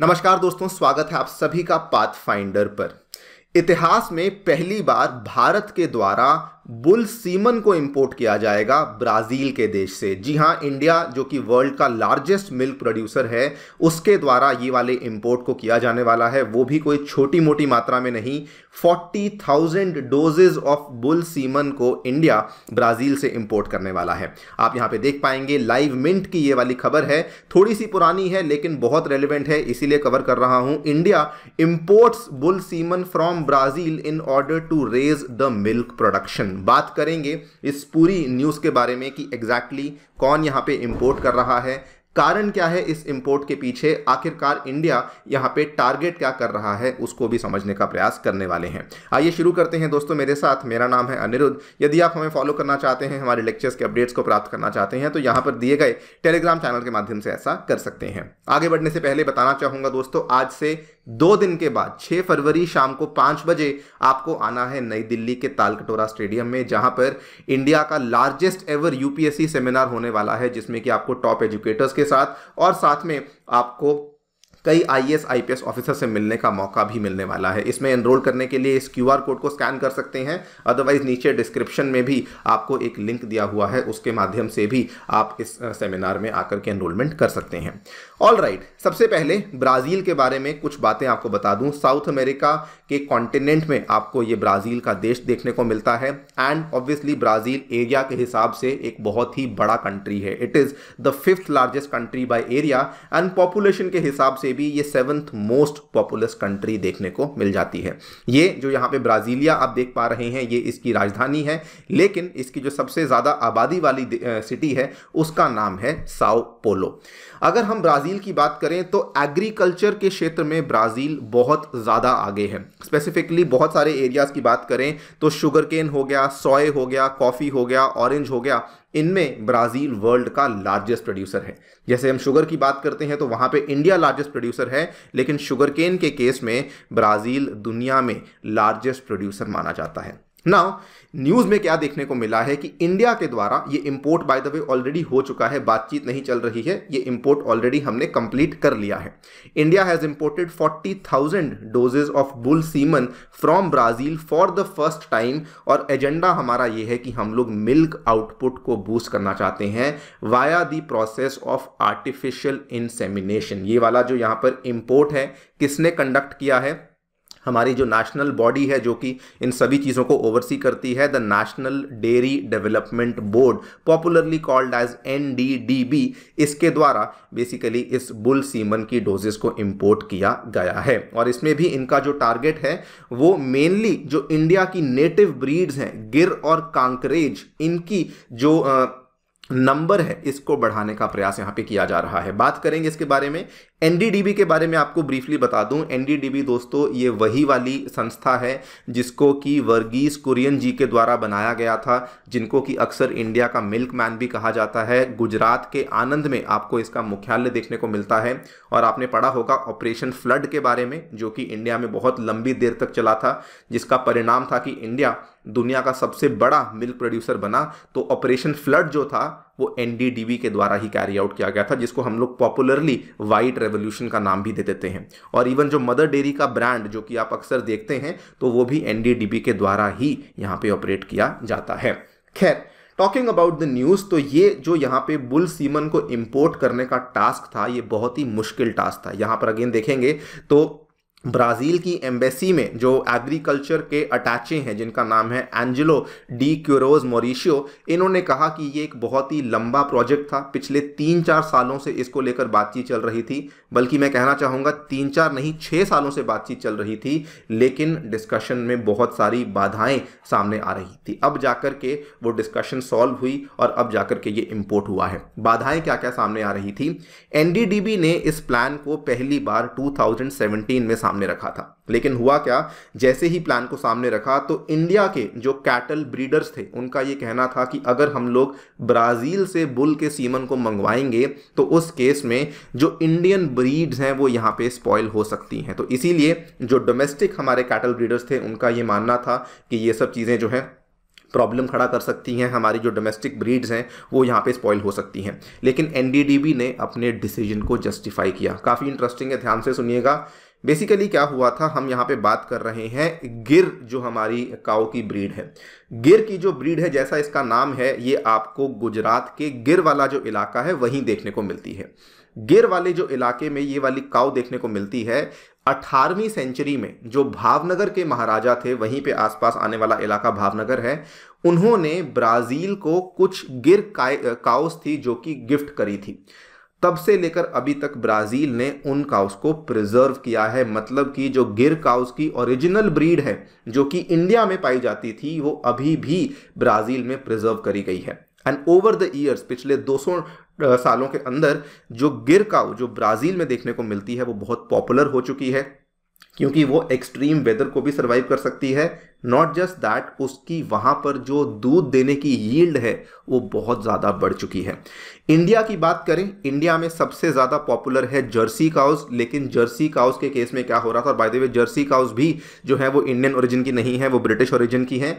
नमस्कार दोस्तों स्वागत है आप सभी का पाथ फाइंडर पर इतिहास में पहली बार भारत के द्वारा बुल सीमन को इंपोर्ट किया जाएगा ब्राज़ील के देश से जी हां इंडिया जो कि वर्ल्ड का लार्जेस्ट मिल्क प्रोड्यूसर है उसके द्वारा ये वाले इंपोर्ट को किया जाने वाला है वो भी कोई छोटी मोटी मात्रा में नहीं forty thousand doses of bull semen को इंडिया ब्राज़ील से इंपोर्ट करने वाला है आप यहां पे देख पाएंगे लाइव मिंट की ये वाली खबर है थोड़ी सी पुरानी है लेकिन बहुत रेलिवेंट है इसीलिए कवर कर रहा हूँ India imports bull semen from Brazil in order to raise the milk production बात करेंगे इस पूरी न्यूज़ के बारे में कि एग्जैक्टली exactly कौन यहाँ पे इम्पोर्ट कर रहा है कारण क्या है इस इंपोर्ट के पीछे आखिरकार इंडिया यहां पे टारगेट क्या कर रहा है उसको भी समझने का प्रयास करने वाले हैं आइए शुरू करते हैं दोस्तों मेरे साथ मेरा नाम है अनिरुद्ध यदि आप हमें फॉलो करना चाहते हैं हमारे लेक्चर्स के अपडेट्स को प्राप्त करना चाहते हैं तो यहां पर दिए गए टेलीग्राम चैनल के माध्यम से ऐसा कर सकते हैं आगे बढ़ने से पहले बताना चाहूंगा दोस्तों आज से दो दिन के बाद छह फरवरी शाम को पांच बजे आपको आना है नई दिल्ली के तालकटोरा स्टेडियम में जहां पर इंडिया का लार्जेस्ट एवर यूपीएससी सेमिनार होने वाला है जिसमें कि आपको टॉप एजुकेटर्स के साथ और साथ में आपको कई आई एस ऑफिसर से मिलने का मौका भी मिलने वाला है इसमें एनरोल करने के लिए इस क्यू कोड को स्कैन कर सकते हैं अदरवाइज नीचे डिस्क्रिप्शन में भी आपको एक लिंक दिया हुआ है उसके माध्यम से भी आप इस सेमिनार में आकर के एनरोलमेंट कर सकते हैं ऑल राइट right, सबसे पहले ब्राज़ील के बारे में कुछ बातें आपको बता दूं साउथ अमेरिका के कॉन्टिनेंट में आपको ये ब्राज़ील का देश देखने को मिलता है एंड ऑब्वियसली ब्राज़ील एरिया के हिसाब से एक बहुत ही बड़ा कंट्री है it is the fifth largest country by area and population के हिसाब से भी ये सेवन्थ मोस्ट पॉपुलस कंट्री देखने को मिल जाती है ये जो यहाँ पे ब्राज़ीलिया आप देख पा रहे हैं ये इसकी राजधानी है लेकिन इसकी जो सबसे ज़्यादा आबादी वाली सिटी है उसका नाम है साओ पोलो अगर हम ब्राज़ील की बात करें तो एग्रीकल्चर के क्षेत्र में ब्राज़ील बहुत ज़्यादा आगे है स्पेसिफिकली बहुत सारे एरियाज़ की बात करें तो शुगर केन हो गया सोए हो गया कॉफ़ी हो गया ऑरेंज हो गया इनमें ब्राज़ील वर्ल्ड का लार्जेस्ट प्रोड्यूसर है जैसे हम शुगर की बात करते हैं तो वहां पे इंडिया लार्जेस्ट प्रोड्यूसर है लेकिन शुगर केन के केस में ब्राज़ील दुनिया में लार्जेस्ट प्रोड्यूसर माना जाता है ना न्यूज़ में क्या देखने को मिला है कि इंडिया के द्वारा ये import by the way already हो चुका है बातचीत नहीं चल रही है ये इंपोर्ट ऑलरेडी हमने कंप्लीट कर लिया है India has imported 40,000 doses of bull semen from Brazil for the first time और एजेंडा हमारा ये है कि हम लोग मिल्क आउटपुट को बूस्ट करना चाहते हैं via the process of artificial insemination ये वाला जो यहाँ पर इम्पोर्ट है किसने कंडक्ट किया है हमारी जो नेशनल बॉडी है जो कि इन सभी चीज़ों को ओवरसी करती है the national dairy development board popularly called as N इसके द्वारा बेसिकली इस बुल सीमन की डोजेस को इम्पोर्ट किया गया है और इसमें भी इनका जो टारगेट है वो मेनली जो इंडिया की नेटिव ब्रीड्स हैं गिर और कांकरेज इनकी जो आ, नंबर है इसको बढ़ाने का प्रयास यहाँ पे किया जा रहा है बात करेंगे इसके बारे में एनडीडीबी के बारे में आपको ब्रीफली बता दूं एनडीडीबी दोस्तों ये वही वाली संस्था है जिसको कि वर्गीस कुरियन जी के द्वारा बनाया गया था जिनको कि अक्सर इंडिया का मिल्क मैन भी कहा जाता है गुजरात के आनंद में आपको इसका मुख्यालय देखने को मिलता है और आपने पढ़ा होगा ऑपरेशन फ्लड के बारे में जो कि इंडिया में बहुत लंबी देर तक चला था जिसका परिणाम था कि इंडिया दुनिया का सबसे बड़ा मिल्क प्रोड्यूसर बना तो ऑपरेशन फ्लड जो था वो एन के द्वारा ही कैरी आउट किया गया था जिसको हम लोग पॉपुलरली वाइट रेवोल्यूशन का नाम भी दे देते हैं और इवन जो मदर डेयरी का ब्रांड जो कि आप अक्सर देखते हैं तो वो भी एन के द्वारा ही यहाँ पर ऑपरेट किया जाता है खैर टॉकिंग अबाउट द न्यूज़ तो ये जो यहाँ पे बुल सीमन को इम्पोर्ट करने का टास्क था ये बहुत ही मुश्किल टास्क था यहाँ पर अगेन देखेंगे तो ब्राज़ील की एम्बेसी में जो एग्रीकल्चर के अटैचे हैं जिनका नाम है एंजेलो डी क्यूरोज मोरिशियो इन्होंने कहा कि ये एक बहुत ही लंबा प्रोजेक्ट था पिछले तीन चार सालों से इसको लेकर बातचीत चल रही थी बल्कि मैं कहना चाहूँगा तीन चार नहीं छः सालों से बातचीत चल रही थी लेकिन डिस्कशन में बहुत सारी बाधाएँ सामने आ रही थी अब जाकर के वो डिस्कशन सॉल्व हुई और अब जाकर के ये इम्पोर्ट हुआ है बाधाएँ क्या क्या सामने आ रही थी एन ने इस प्लान को पहली बार टू में सामने रखा था लेकिन हुआ क्या जैसे ही प्लान को सामने रखा तो इंडिया के जो कैटल ब्रीडर्स थे उनका ये कहना था कि अगर हम लोग ब्राज़ील से बुल के सीमन को मंगवाएंगे तो उस केस में जो इंडियन ब्रीड्स हैं वो यहाँ पे स्पॉयल हो सकती हैं तो इसीलिए जो डोमेस्टिक हमारे कैटल ब्रीडर्स थे उनका ये मानना था कि ये सब चीज़ें जो हैं प्रॉब्लम खड़ा कर सकती हैं हमारी जो डोमेस्टिक ब्रीड्स हैं वो यहाँ पे स्पॉइल हो सकती हैं लेकिन एनडीडीबी ने अपने डिसीजन को जस्टिफाई किया काफ़ी इंटरेस्टिंग है ध्यान से सुनिएगा बेसिकली क्या हुआ था हम यहाँ पे बात कर रहे हैं गिर जो हमारी काओ की ब्रीड है गिर की जो ब्रीड है जैसा इसका नाम है ये आपको गुजरात के गिर वाला जो इलाका है वहीं देखने को मिलती है गिर वाले जो इलाके में ये वाली काउ देखने को मिलती है 18वीं सेंचुरी में जो भावनगर के महाराजा थे वहीं पे आसपास आने वाला इलाका भावनगर है उन्होंने ब्राज़ील को कुछ गिर काउस थी जो कि गिफ्ट करी थी तब से लेकर अभी तक ब्राज़ील ने उन काउस को प्रिजर्व किया है मतलब कि जो गिर काउस की ओरिजिनल ब्रीड है जो कि इंडिया में पाई जाती थी वो अभी भी ब्राज़ील में प्रिजर्व करी गई है एंड ओवर द ईयर्स पिछले 200 सालों के अंदर जो गिर काउ जो ब्राज़ील में देखने को मिलती है वो बहुत पॉपुलर हो चुकी है क्योंकि वो एक्सट्रीम वेदर को भी सर्वाइव कर सकती है नॉट जस्ट दैट उसकी वहां पर जो दूध देने की यील्ड है वो बहुत ज़्यादा बढ़ चुकी है इंडिया की बात करें इंडिया में सबसे ज़्यादा पॉपुलर है जर्सी काउस लेकिन जर्सी काउस के केस में क्या हो रहा था और by the way jersey cows भी जो है वो इंडियन ओरिजिन की नहीं है वो ब्रिटिश ओरिजिन की है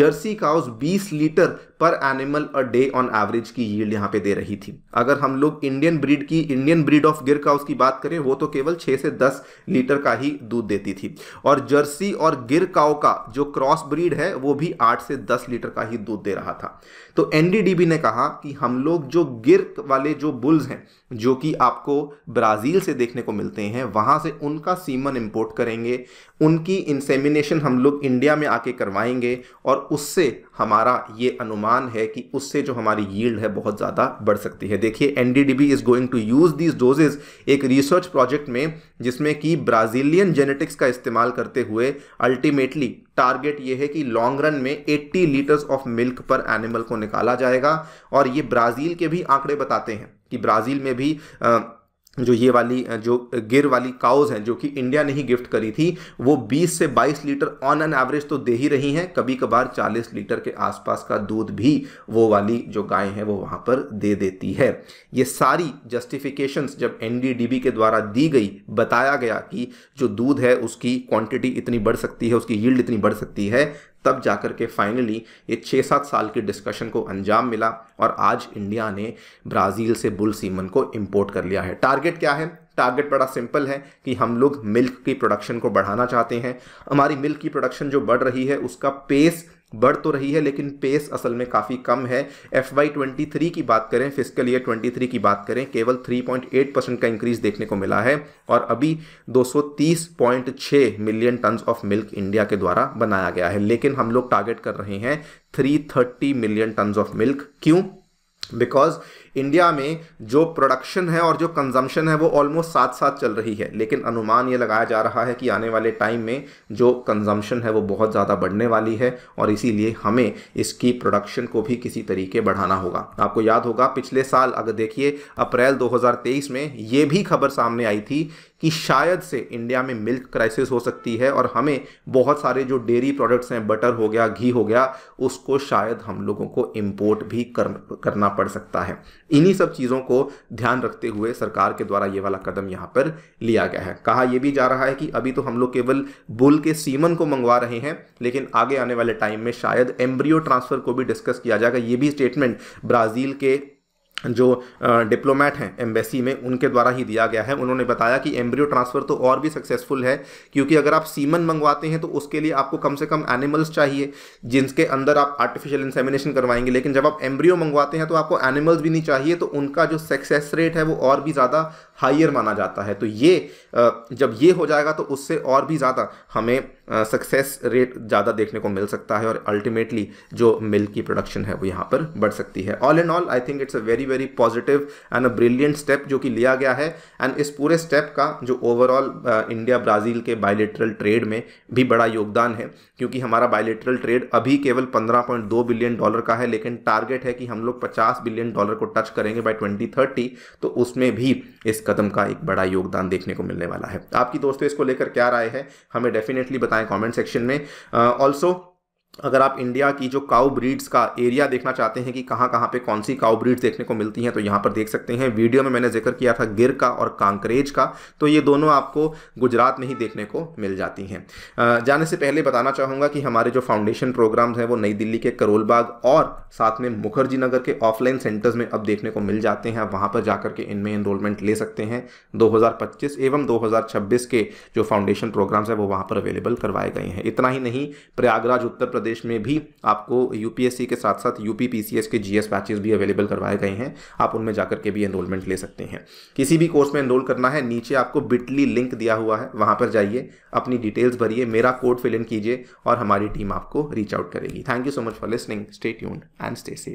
जर्सी काउस 20 लीटर पर animal a day on average की यील्ड यहाँ पे दे रही थी अगर हम लोग इंडियन ब्रीड की Indian breed of Gir cows की बात करें वो तो केवल छह से दस लीटर का ही दूध दूध देती थी और जर्सी और गिर काओ का जो क्रॉस ब्रीड है वो भी आठ से दस लीटर का ही दूध दे रहा था तो एनडीडीबी ने कहा कि हम लोग जो गिर वाले जो बुल्स हैं जो कि आपको ब्राज़ील से देखने को मिलते हैं वहाँ से उनका सीमन इम्पोर्ट करेंगे उनकी इंसेमिनेशन हम लोग इंडिया में आके करवाएंगे और उससे हमारा ये अनुमान है कि उससे जो हमारी यील्ड है बहुत ज़्यादा बढ़ सकती है देखिए N is going to use these doses एक रिसर्च प्रोजेक्ट में जिसमें कि ब्राज़ीलियन जेनेटिक एनालिटिक्स का इस्तेमाल करते हुए अल्टीमेटली टारगेट ये है कि लॉन्ग रन में 80 litres of milk per animal को निकाला जाएगा और ये ब्राज़ील के भी आंकड़े बताते हैं कि ब्राज़ील में भी आ, जो ये वाली जो गिर वाली काउज हैं जो कि इंडिया ने ही गिफ्ट करी थी वो 20 से 22 लीटर ऑन एन एवरेज तो दे ही रही हैं कभी कभार 40 लीटर के आसपास का दूध भी वो वाली जो गाय हैं वो वहाँ पर दे देती है ये सारी जस्टिफिकेशंस जब एन के द्वारा दी गई बताया गया कि जो दूध है उसकी क्वांटिटी इतनी बढ़ सकती है उसकी यील्ड इतनी बढ़ सकती है तब जाकर के फाइनली ये छः सात साल की डिस्कशन को अंजाम मिला और आज इंडिया ने ब्राज़ील से बुल सीमन को इम्पोर्ट कर लिया है टारगेट क्या है टारगेट बड़ा सिंपल है कि हम लोग मिल्क की प्रोडक्शन को बढ़ाना चाहते हैं हमारी मिल्क की प्रोडक्शन जो बढ़ रही है उसका पेस बढ़ तो रही है लेकिन पेस असल में काफ़ी कम है एफ वाई ट्वेंटी थ्री की बात करें फिजिकल ईयर ट्वेंटी थ्री की बात करें केवल थ्री पॉइंट एट परसेंट का इंक्रीज देखने को मिला है और अभी दो सौ तीस पॉइंट छः million tons of milk India के द्वारा बनाया गया है लेकिन हम लोग टारगेट कर रहे हैं three thirty million tons of milk क्यों बिकॉज इंडिया में जो प्रोडक्शन है और जो कंजम्पशन है वो ऑलमोस्ट साथ साथ चल रही है लेकिन अनुमान ये लगाया जा रहा है कि आने वाले टाइम में जो कंजम्पशन है वो बहुत ज़्यादा बढ़ने वाली है और इसीलिए हमें इसकी प्रोडक्शन को भी किसी तरीके बढ़ाना होगा आपको याद होगा पिछले साल अगर देखिए अप्रैल 2023 में ये भी खबर सामने आई थी कि शायद से इंडिया में मिल्क क्राइसिस हो सकती है और हमें बहुत सारे जो डेयरी प्रोडक्ट्स हैं बटर हो गया घी हो गया उसको शायद हम लोगों को इम्पोर्ट भी कर, करना पड़ सकता है इन्हीं सब चीज़ों को ध्यान रखते हुए सरकार के द्वारा ये वाला कदम यहाँ पर लिया गया है कहा यह भी जा रहा है कि अभी तो हम लोग केवल बुल के सीमन को मंगवा रहे हैं लेकिन आगे आने वाले टाइम में शायद एम्ब्रियो ट्रांसफ़र को भी डिस्कस किया जाएगा ये भी स्टेटमेंट ब्राज़ील के जो डिप्लोमेट हैं एम्बेसी में उनके द्वारा ही दिया गया है उन्होंने बताया कि एम्ब्रियो ट्रांसफ़र तो और भी सक्सेसफुल है क्योंकि अगर आप सीमन मंगवाते हैं तो उसके लिए आपको कम से कम एनिमल्स चाहिए जिनके अंदर आप आर्टिफिशियल इंसेमिनेशन करवाएंगे लेकिन जब आप एम्ब्रियो मंगवाते हैं तो आपको एनिमल्स भी नहीं चाहिए तो उनका जो सक्सेस रेट है वो और भी ज़्यादा हाइयर माना जाता है तो ये जब ये हो जाएगा तो उससे और भी ज़्यादा हमें सक्सेस रेट ज़्यादा देखने को मिल सकता है और अल्टीमेटली जो मिल्क की प्रोडक्शन है वो यहाँ पर बढ़ सकती है all and all I think it's a very very positive and a brilliant step जो कि लिया गया है एंड इस पूरे स्टेप का जो ओवरऑल इंडिया ब्राज़ील के बायोलिट्रल ट्रेड में भी बड़ा योगदान है क्योंकि हमारा बायोलिट्रल ट्रेड अभी केवल पंद्रह बिलियन डॉलर का है लेकिन टारगेट है कि हम लोग पचास बिलियन डॉलर को टच करेंगे बाई ट्वेंटी तो उसमें भी इस कदम का एक बड़ा योगदान देखने को मिलने वाला है आपकी दोस्तों इसको लेकर क्या राय है हमें डेफिनेटली बता बताएं कमेंट सेक्शन में ऑल्सो uh, अगर आप इंडिया की जो काउ ब्रीड्स का एरिया देखना चाहते हैं कि कहाँ कहाँ पे कौन सी काउ ब्रीड्स देखने को मिलती हैं तो यहाँ पर देख सकते हैं वीडियो में मैंने जिक्र किया था गिर का और कांकरेज का तो ये दोनों आपको गुजरात में ही देखने को मिल जाती हैं जाने से पहले बताना चाहूँगा कि हमारे जो फाउंडेशन प्रोग्राम्स हैं वो नई दिल्ली के करोलबाग और साथ में मुखर्जी नगर के ऑफलाइन सेंटर्स में अब देखने को मिल जाते हैं वहाँ पर जाकर के इनमें इनरोलमेंट ले सकते हैं दो एवं दो के जो फाउंडेशन प्रोग्राम्स हैं वो वहाँ पर अवेलेबल करवाए गए हैं इतना ही नहीं प्रयागराज उत्तर प्रदेश प्रदेश में भी आपको यूपीएससी के साथ साथ यू पी के जीएस एस भी अवेलेबल करवाए गए हैं आप उनमें जाकर के भी एनरोलमेंट ले सकते हैं किसी भी कोर्स में एनरोल करना है नीचे आपको बिटली लिंक दिया हुआ है वहाँ पर जाइए अपनी डिटेल्स भरिए मेरा कोड फिल इन कीजिए और हमारी टीम आपको रीच आउट करेगी thank you so much for listening stay tune and stay safe